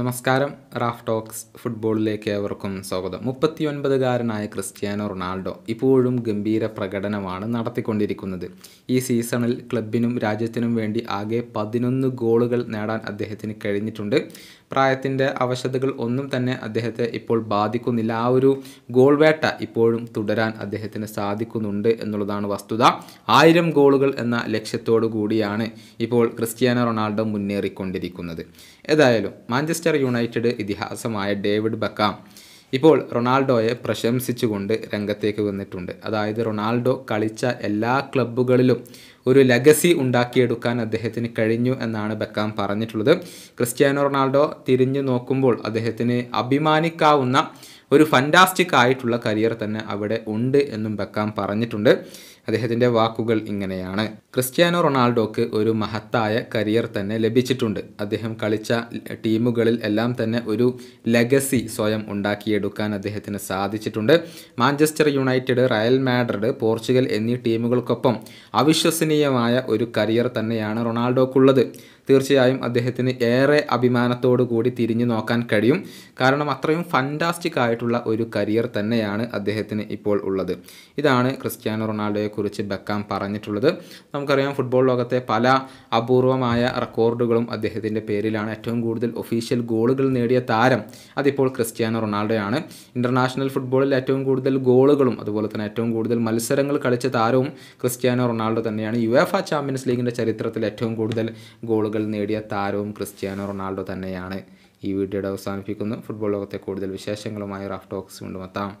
നമസ്കാരം Raf talks ഫുട്ബോളിലേക്ക് ഏവർക്കും സ്വാഗതം മുപ്പത്തിയൊൻപതുകാരനായ ക്രിസ്ത്യാനോ റൊണാൾഡോ ഇപ്പോഴും ഗംഭീര പ്രകടനമാണ് നടത്തിക്കൊണ്ടിരിക്കുന്നത് ഈ സീസണിൽ ക്ലബിനും രാജ്യത്തിനും വേണ്ടി ആകെ പതിനൊന്ന് ഗോളുകൾ നേടാൻ അദ്ദേഹത്തിന് കഴിഞ്ഞിട്ടുണ്ട് പ്രായത്തിൻ്റെ അവശതകൾ ഒന്നും തന്നെ അദ്ദേഹത്തെ ഇപ്പോൾ ബാധിക്കുന്നില്ല ആ ഒരു ഗോൾ വേട്ട ഇപ്പോഴും തുടരാൻ അദ്ദേഹത്തിന് സാധിക്കുന്നുണ്ട് എന്നുള്ളതാണ് വസ്തുത ആയിരം ഗോളുകൾ എന്ന ലക്ഷ്യത്തോടു കൂടിയാണ് ഇപ്പോൾ ക്രിസ്ത്യാനോ റൊണാൾഡോ മുന്നേറിക്കൊണ്ടിരിക്കുന്നത് ഏതായാലും മാഞ്ചസ്റ്റർ മാഞ്ചസ്റ്റർ യുണൈറ്റഡ് ഇതിഹാസമായ ഡേവിഡ് ബക്കാം ഇപ്പോൾ റൊണാൾഡോയെ പ്രശംസിച്ചുകൊണ്ട് രംഗത്തേക്ക് വന്നിട്ടുണ്ട് അതായത് റൊണാൾഡോ കളിച്ച എല്ലാ ക്ലബ്ബുകളിലും ഒരു ലഗസി ഉണ്ടാക്കിയെടുക്കാൻ അദ്ദേഹത്തിന് കഴിഞ്ഞു എന്നാണ് ബക്കാം പറഞ്ഞിട്ടുള്ളത് ക്രിസ്ത്യാനോ റൊണാൾഡോ തിരിഞ്ഞു നോക്കുമ്പോൾ അദ്ദേഹത്തിന് അഭിമാനിക്കാവുന്ന ഒരു ഫന്റാസ്റ്റിക് ആയിട്ടുള്ള കരിയർ തന്നെ അവിടെ ഉണ്ട് എന്നും ബക്കാം പറഞ്ഞിട്ടുണ്ട് അദ്ദേഹത്തിൻ്റെ വാക്കുകൾ ഇങ്ങനെയാണ് ക്രിസ്ത്യാനോ റൊണാൾഡോക്ക് ഒരു മഹത്തായ കരിയർ തന്നെ ലഭിച്ചിട്ടുണ്ട് അദ്ദേഹം കളിച്ച ടീമുകളിൽ എല്ലാം തന്നെ ഒരു ലെഗസി സ്വയം ഉണ്ടാക്കിയെടുക്കാൻ അദ്ദേഹത്തിന് സാധിച്ചിട്ടുണ്ട് Manchester United Real Madrid Portugal എന്നീ ടീമുകൾക്കൊപ്പം അവിശ്വസനീയമായ ഒരു കരിയർ തന്നെയാണ് റൊണാൾഡോക്കുള്ളത് തീർച്ചയായും അദ്ദേഹത്തിന് ഏറെ അഭിമാനത്തോടു കൂടി തിരിഞ്ഞു നോക്കാൻ കഴിയും കാരണം അത്രയും ഫൻറ്റാസ്റ്റിക് ആയിട്ടുള്ള ഒരു കരിയർ തന്നെയാണ് അദ്ദേഹത്തിന് ഇപ്പോൾ ഉള്ളത് ഇതാണ് ക്രിസ്ത്യാനോ റൊണാൾഡോയെ റെക്കോർഡുകളെക്കുറിച്ച് ബക്കാം പറഞ്ഞിട്ടുള്ളത് നമുക്കറിയാം ഫുട്ബോൾ ലോകത്തെ പല അപൂർവമായ റെക്കോർഡുകളും അദ്ദേഹത്തിൻ്റെ പേരിലാണ് ഏറ്റവും കൂടുതൽ ഒഫീഷ്യൽ ഗോളുകൾ നേടിയ താരം അതിപ്പോൾ ക്രിസ്ത്യാനോ റൊണാൾഡോയാണ് ഇൻ്റർനാഷണൽ ഫുട്ബോളിൽ ഏറ്റവും കൂടുതൽ ഗോളുകളും അതുപോലെ തന്നെ ഏറ്റവും കൂടുതൽ മത്സരങ്ങൾ കളിച്ച താരവും ക്രിസ്ത്യാനോ റൊണാൾഡോ തന്നെയാണ് യു എഫ് ആ ചാമ്പ്യൻസ് ലീഗിൻ്റെ ചരിത്രത്തിൽ ഏറ്റവും കൂടുതൽ ഗോളുകൾ നേടിയ താരവും ക്രിസ്ത്യാനോ റൊണാൾഡോ തന്നെയാണ് ഈ വീഡിയോയുടെ അവസാനിപ്പിക്കുന്നു ഫുട്ബോൾ ലോകത്തെ കൂടുതൽ വിശേഷങ്ങളുമായി റാഫ് ടോക്സ് കൊണ്ടുമെത്താം